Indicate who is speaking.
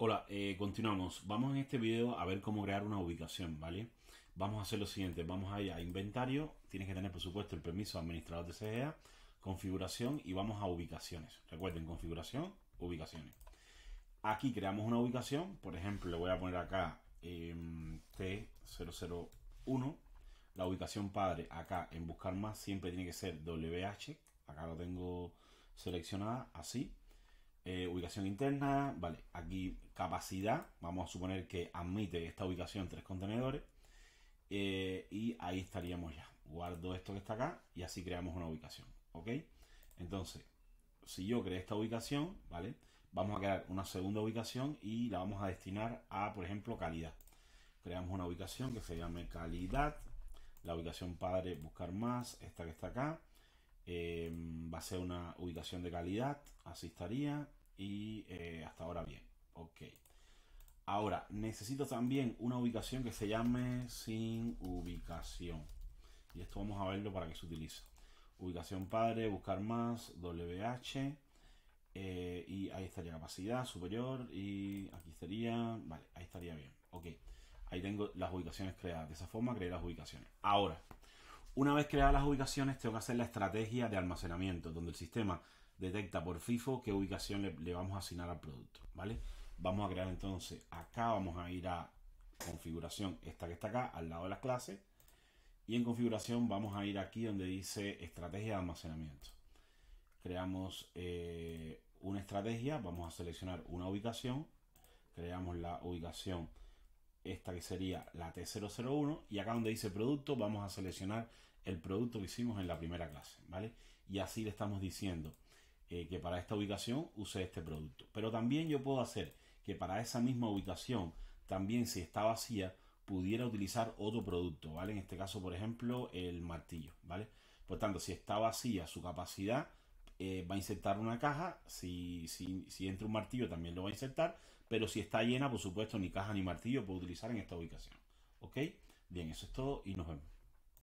Speaker 1: Hola, eh, continuamos. Vamos en este video a ver cómo crear una ubicación, ¿vale? Vamos a hacer lo siguiente, vamos a a inventario, tienes que tener por supuesto el permiso administrador de CGA, configuración y vamos a ubicaciones. Recuerden, configuración, ubicaciones. Aquí creamos una ubicación, por ejemplo, le voy a poner acá em, T001, la ubicación padre acá en buscar más siempre tiene que ser WH, acá lo tengo seleccionada así eh, ubicación interna, vale, aquí capacidad, vamos a suponer que admite esta ubicación tres contenedores eh, y ahí estaríamos ya. Guardo esto que está acá y así creamos una ubicación, ¿ok? Entonces, si yo creé esta ubicación, ¿vale? Vamos a crear una segunda ubicación y la vamos a destinar a, por ejemplo, calidad. Creamos una ubicación que se llame calidad, la ubicación padre buscar más, esta que está acá. Eh, va a ser una ubicación de calidad, así estaría, y eh, hasta ahora bien. Ok. Ahora, necesito también una ubicación que se llame sin ubicación. Y esto vamos a verlo para que se utilice. Ubicación padre, buscar más, WH. Eh, y ahí estaría capacidad superior y aquí estaría... Vale, ahí estaría bien. Ok. Ahí tengo las ubicaciones creadas. De esa forma creé las ubicaciones. Ahora, una vez creadas las ubicaciones, tengo que hacer la estrategia de almacenamiento, donde el sistema detecta por FIFO qué ubicación le, vamos a asignar al producto, ¿vale? Vamos a crear entonces, acá vamos a ir a configuración, esta que está acá, al lado de la clase y en configuración vamos a ir aquí donde dice estrategia de almacenamiento. Creamos eh, una estrategia, vamos a seleccionar una ubicación, creamos la ubicación esta que sería la T001 y acá donde dice producto vamos a seleccionar el producto que hicimos en la primera clase, ¿vale? Y así le estamos diciendo eh, que para esta ubicación use este producto. Pero también yo puedo hacer que para esa misma ubicación, también si está vacía, pudiera utilizar otro producto, ¿vale? En este caso, por ejemplo, el martillo, ¿vale? Por tanto, si está vacía su capacidad, eh, va a insertar una caja. Si, si, entra un martillo, también lo va a insertar. Pero si está llena, por supuesto, ni caja ni martillo puedo utilizar en esta ubicación. ¿Ok? Bien, eso es todo y nos vemos.